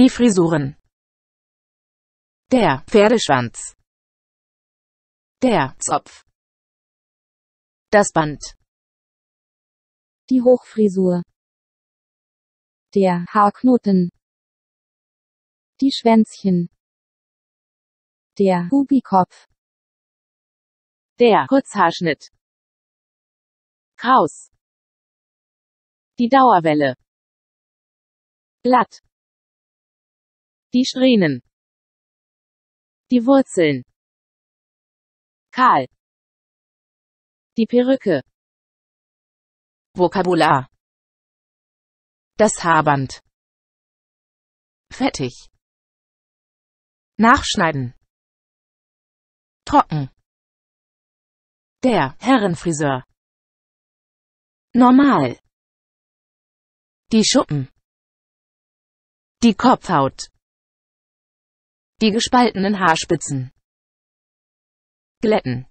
Die Frisuren. Der Pferdeschwanz. Der Zopf. Das Band. Die Hochfrisur. Der Haarknoten. Die Schwänzchen. Der Hubikopf. Der Kurzhaarschnitt. Kraus. Die Dauerwelle. Blatt. Die Strähnen. Die Wurzeln. Kahl. Die Perücke. Vokabular. Das Haarband. Fettig. Nachschneiden. Trocken. Der Herrenfriseur. Normal. Die Schuppen. Die Kopfhaut. Die gespaltenen Haarspitzen. Glätten.